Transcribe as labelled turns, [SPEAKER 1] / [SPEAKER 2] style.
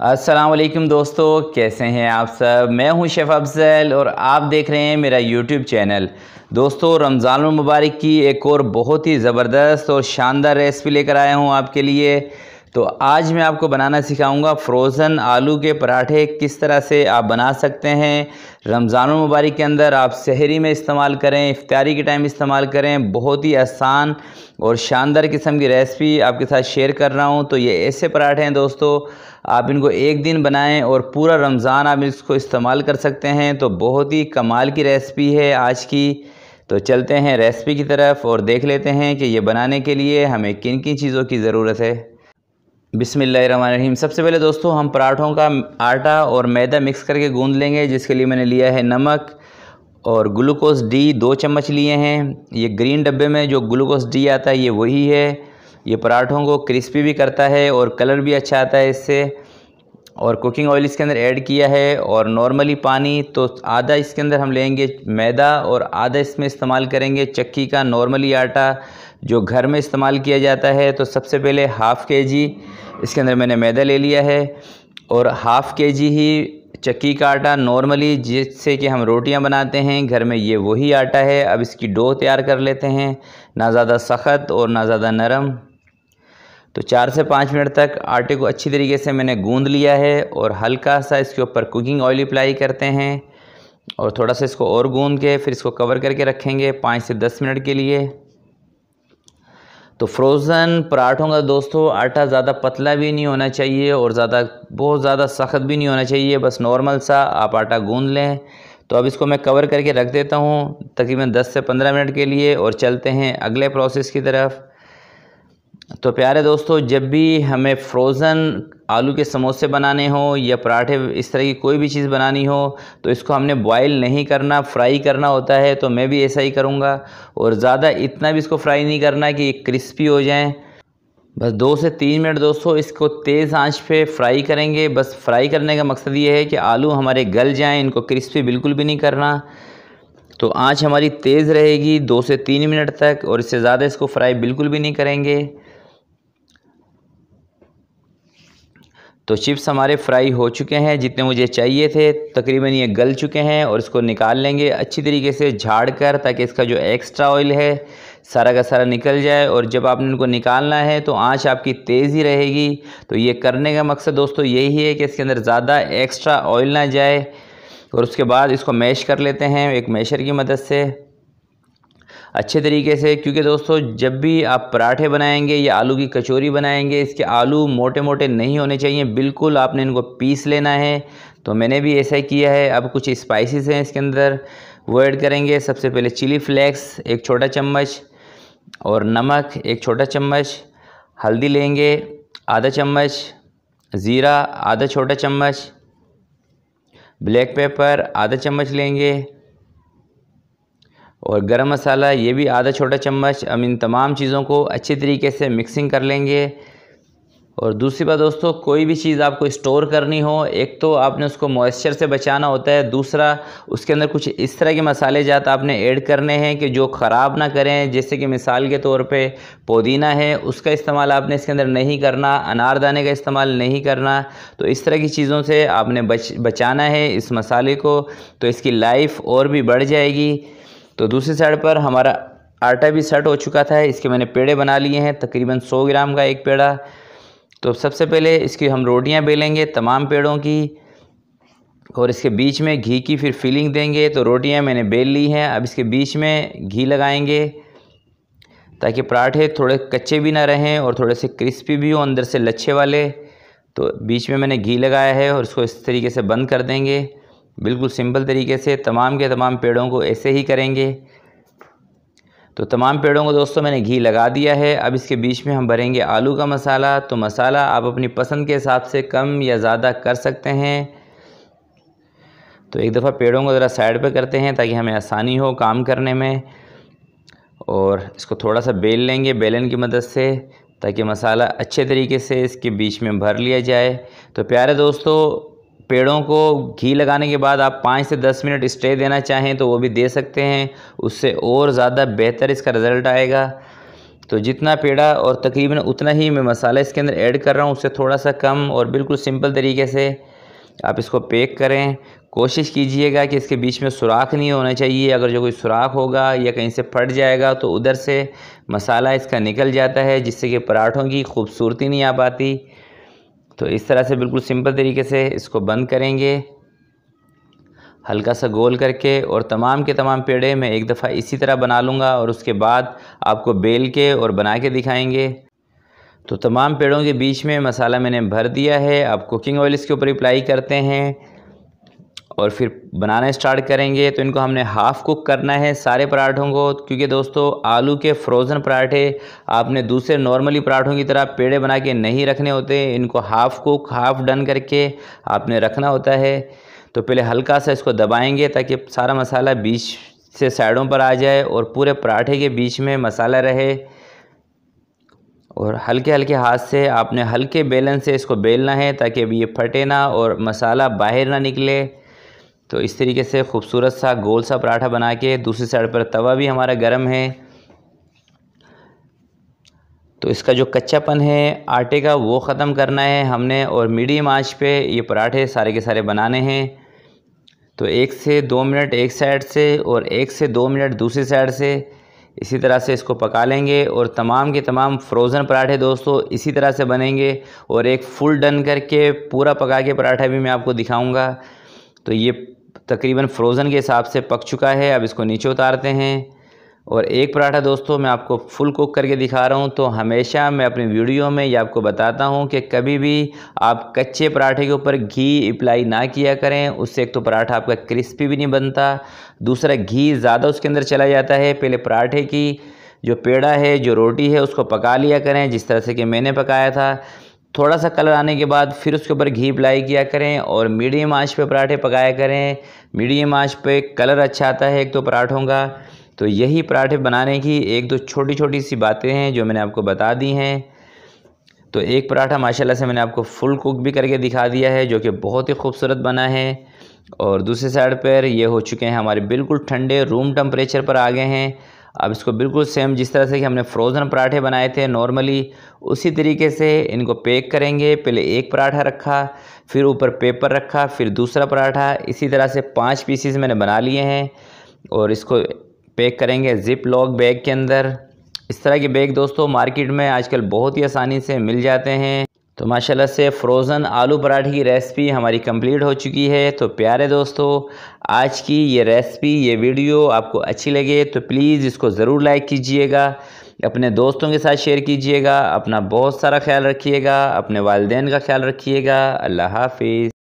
[SPEAKER 1] असलम दोस्तों कैसे हैं आप सब मैं हूं शेफ़ अफजल और आप देख रहे हैं मेरा यूट्यूब चैनल दोस्तों रमज़ान मुबारक की एक और बहुत ही ज़बरदस्त और शानदार रेसिपी लेकर आया हूं आपके लिए तो आज मैं आपको बनाना सिखाऊंगा फ्रोज़न आलू के पराठे किस तरह से आप बना सकते हैं रमज़ान मुबारक के अंदर आप शहरी में इस्तेमाल करें इफ्तारी के टाइम इस्तेमाल करें बहुत ही आसान और शानदार किस्म की रेसिपी आपके साथ शेयर कर रहा हूं तो ये ऐसे पराठे हैं दोस्तों आप इनको एक दिन बनाएं और पूरा रमज़ान आप इसको इस्तेमाल कर सकते हैं तो बहुत ही कमाल की रेसिपी है आज की तो चलते हैं रेसिपी की तरफ और देख लेते हैं कि ये बनाने के लिए हमें किन किन चीज़ों की ज़रूरत है बिसमीम सबसे पहले दोस्तों हम पराठों का आटा और मैदा मिक्स करके गूंद लेंगे जिसके लिए मैंने लिया है नमक और ग्लूकोज डी दो चम्मच लिए हैं ये ग्रीन डब्बे में जो ग्लूकोज डी आता है ये वही है ये पराठों को क्रिस्पी भी करता है और कलर भी अच्छा आता है इससे और कुकिंग ऑयल इसके अंदर ऐड किया है और नॉर्मली पानी तो आधा इसके अंदर हम लेंगे मैदा और आधा इसमें इस्तेमाल करेंगे चक्की का नॉर्मली आटा जो घर में इस्तेमाल किया जाता है तो सबसे पहले हाफ़ के जी इसके अंदर मैंने मैदा ले लिया है और हाफ़ के जी ही चक्की का आटा नॉर्मली जिससे कि हम रोटियां बनाते हैं घर में ये वही आटा है अब इसकी डो तैयार कर लेते हैं ना ज़्यादा सख्त और ना ज़्यादा नरम तो चार से पाँच मिनट तक आटे को अच्छी तरीके से मैंने गूंद लिया है और हल्का सा इसके ऊपर कुकिंग ऑयल अप्लाई करते हैं और थोड़ा सा इसको और गूंद के फिर इसको कवर करके रखेंगे पाँच से दस मिनट के लिए तो फ्रोज़न पराठों का दोस्तों आटा ज़्यादा पतला भी नहीं होना चाहिए और ज़्यादा बहुत ज़्यादा सख्त भी नहीं होना चाहिए बस नॉर्मल सा आप आटा गूँध लें तो अब इसको मैं कवर करके रख देता हूँ तकरीबन 10 से 15 मिनट के लिए और चलते हैं अगले प्रोसेस की तरफ तो प्यारे दोस्तों जब भी हमें फ्रोज़न आलू के समोसे बनाने हों या पराठे इस तरह की कोई भी चीज़ बनानी हो तो इसको हमने बॉईल नहीं करना फ्राई करना होता है तो मैं भी ऐसा ही करूँगा और ज़्यादा इतना भी इसको फ्राई नहीं करना कि क्रिस्पी हो जाएँ बस दो से तीन मिनट दोस्तों इसको तेज़ आंच पे फ्राई करेंगे बस फ्राई करने का मकसद ये है कि आलू हमारे गल जाएं इनको क्रिस्पी बिल्कुल भी नहीं करना तो आंच हमारी तेज़ रहेगी दो से तीन मिनट तक और इससे ज़्यादा इसको फ्राई बिल्कुल भी नहीं करेंगे तो चिप्स हमारे फ्राई हो चुके हैं जितने मुझे चाहिए थे तकरीबन ये गल चुके हैं और इसको निकाल लेंगे अच्छी तरीके से झाड़ कर ताकि इसका जो एक्स्ट्रा ऑयल है सारा का सारा निकल जाए और जब आपने इनको निकालना है तो आँच आपकी तेज़ ही रहेगी तो ये करने का मकसद दोस्तों यही है कि इसके अंदर ज़्यादा एक्स्ट्रा ऑयल ना जाए और उसके बाद इसको मैश कर लेते हैं एक मैशर की मदद से अच्छे तरीके से क्योंकि दोस्तों जब भी आप पराठे बनाएंगे या आलू की कचौरी बनाएंगे इसके आलू मोटे मोटे नहीं होने चाहिए बिल्कुल आपने इनको पीस लेना है तो मैंने भी ऐसा ही किया है अब कुछ स्पाइसेस हैं इसके अंदर वो ऐड करेंगे सबसे पहले चिली फ्लेक्स एक छोटा चम्मच और नमक एक छोटा चम्मच हल्दी लेंगे आधा चम्मच ज़ीरा आधा छोटा चम्मच ब्लैक पेपर आधा चम्मच लेंगे और गरम मसाला ये भी आधा छोटा चम्मच हम इन तमाम चीज़ों को अच्छी तरीके से मिक्सिंग कर लेंगे और दूसरी बात दोस्तों कोई भी चीज़ आपको स्टोर करनी हो एक तो आपने उसको मॉइस्चर से बचाना होता है दूसरा उसके अंदर कुछ इस तरह के मसाले जात आपने ऐड करने हैं कि जो ख़राब ना करें जैसे कि मिसाल के तौर पे पुदीना है उसका इस्तेमाल आपने इसके अंदर नहीं करना अनारदाने का इस्तेमाल नहीं करना तो इस तरह की चीज़ों से आपने बच बचाना है इस मसाले को तो इसकी लाइफ और भी बढ़ जाएगी तो दूसरी साइड पर हमारा आटा भी सेट हो चुका था इसके मैंने पेड़े बना लिए हैं तकरीबन 100 ग्राम का एक पेड़ा तो सबसे पहले इसकी हम रोटियां बेलेंगे तमाम पेड़ों की और इसके बीच में घी की फिर फीलिंग देंगे तो रोटियां मैंने बेल ली हैं अब इसके बीच में घी लगाएंगे ताकि पराठे थोड़े कच्चे भी ना रहें और थोड़े से क्रिस्पी भी हों अंदर से लच्छे वाले तो बीच में मैंने घी लगाया है और इसको इस तरीके से बंद कर देंगे बिल्कुल सिंपल तरीके से तमाम के तमाम पेड़ों को ऐसे ही करेंगे तो तमाम पेड़ों को दोस्तों मैंने घी लगा दिया है अब इसके बीच में हम भरेंगे आलू का मसाला तो मसाला आप अपनी पसंद के हिसाब से कम या ज़्यादा कर सकते हैं तो एक दफ़ा पेड़ों को ज़रा साइड पे करते हैं ताकि हमें आसानी हो काम करने में और इसको थोड़ा सा बेल लेंगे बेलन की मदद से ताकि मसाला अच्छे तरीके से इसके बीच में भर लिया जाए तो प्यारे दोस्तों पेड़ों को घी लगाने के बाद आप पाँच से दस मिनट स्टे देना चाहें तो वो भी दे सकते हैं उससे और ज़्यादा बेहतर इसका रिज़ल्ट आएगा तो जितना पेड़ा और तकरीबन उतना ही मैं मसाला इसके अंदर ऐड कर रहा हूँ उससे थोड़ा सा कम और बिल्कुल सिंपल तरीके से आप इसको पैक करें कोशिश कीजिएगा कि इसके बीच में सुराख नहीं होना चाहिए अगर जो कोई सुराख होगा या कहीं से फट जाएगा तो उधर से मसाला इसका निकल जाता है जिससे कि पराठों की खूबसूरती नहीं आ पाती तो इस तरह से बिल्कुल सिंपल तरीके से इसको बंद करेंगे हल्का सा गोल करके और तमाम के तमाम पेड़े मैं एक दफ़ा इसी तरह बना लूँगा और उसके बाद आपको बेल के और बना के दिखाएँगे तो तमाम पेड़ों के बीच में मसाला मैंने भर दिया है आप कुकिंग ऑयल इसके ऊपर अप्लाई करते हैं और फिर बनाना स्टार्ट करेंगे तो इनको हमने हाफ़ कुक करना है सारे पराठों को क्योंकि दोस्तों आलू के फ्रोज़न पराठे आपने दूसरे नॉर्मली पराठों की तरह पेड़े बना के नहीं रखने होते इनको हाफ़ कुक हाफ़ डन करके आपने रखना होता है तो पहले हल्का सा इसको दबाएंगे ताकि सारा मसाला बीच से साइडों पर आ जाए और पूरे पराठे के बीच में मसाला रहे और हल्के हल्के हाथ से आपने हल्के बेलन से इसको बेलना है ताकि अब ये फटे ना और मसाला बाहर ना निकले तो इस तरीके से खूबसूरत सा गोल सा पराठा बना के दूसरी साइड पर तवा भी हमारा गर्म है तो इसका जो कच्चापन है आटे का वो ख़त्म करना है हमने और मीडियम आंच पे ये पराठे सारे के सारे बनाने हैं तो एक से दो मिनट एक साइड से और एक से दो मिनट दूसरी साइड से इसी तरह से इसको पका लेंगे और तमाम के तमाम फ्रोज़न पराठे दोस्तों इसी तरह से बनेंगे और एक फुल डन करके पूरा पका के पराठा भी मैं आपको दिखाऊँगा तो ये तकरीबन फ्रोज़न के हिसाब से पक चुका है अब इसको नीचे उतारते हैं और एक पराठा दोस्तों मैं आपको फुल कुक करके दिखा रहा हूँ तो हमेशा मैं अपनी वीडियो में ये आपको बताता हूँ कि कभी भी आप कच्चे पराठे के ऊपर घी अप्लाई ना किया करें उससे एक तो पराठा आपका क्रिस्पी भी नहीं बनता दूसरा घी ज़्यादा उसके अंदर चला जाता है पहले पराठे की जो पेड़ा है जो रोटी है उसको पका लिया करें जिस तरह से कि मैंने पकाया था थोड़ा सा कलर आने के बाद फिर उसके ऊपर घी अप्लाई किया करें और मीडियम आंच पे पराठे पकाया करें मीडियम आंच पे कलर अच्छा आता है एक तो पराठों का तो यही पराठे बनाने की एक दो छोटी छोटी सी बातें हैं जो मैंने आपको बता दी हैं तो एक पराठा माशाल्लाह से मैंने आपको फुल कुक भी करके दिखा दिया है जो कि बहुत ही खूबसूरत बना है और दूसरे साइड पर ये हो चुके हैं हमारे बिल्कुल ठंडे रूम टम्परेचर पर आ गए हैं अब इसको बिल्कुल सेम जिस तरह से कि हमने फ्रोज़न पराठे बनाए थे नॉर्मली उसी तरीके से इनको पैक करेंगे पहले एक पराठा रखा फिर ऊपर पेपर रखा फिर दूसरा पराठा इसी तरह से पाँच पीसीस मैंने बना लिए हैं और इसको पैक करेंगे ज़िप लॉक बैग के अंदर इस तरह के बैग दोस्तों मार्केट में आजकल बहुत ही आसानी से मिल जाते हैं तो माशाल्लाह से फ्रोज़न आलू पराठे की रेसिपी हमारी कंप्लीट हो चुकी है तो प्यारे दोस्तों आज की ये रेसिपी ये वीडियो आपको अच्छी लगे तो प्लीज़ इसको ज़रूर लाइक कीजिएगा अपने दोस्तों के साथ शेयर कीजिएगा अपना बहुत सारा ख्याल रखिएगा अपने वालदेन का ख्याल रखिएगा अल्लाह हाफिज़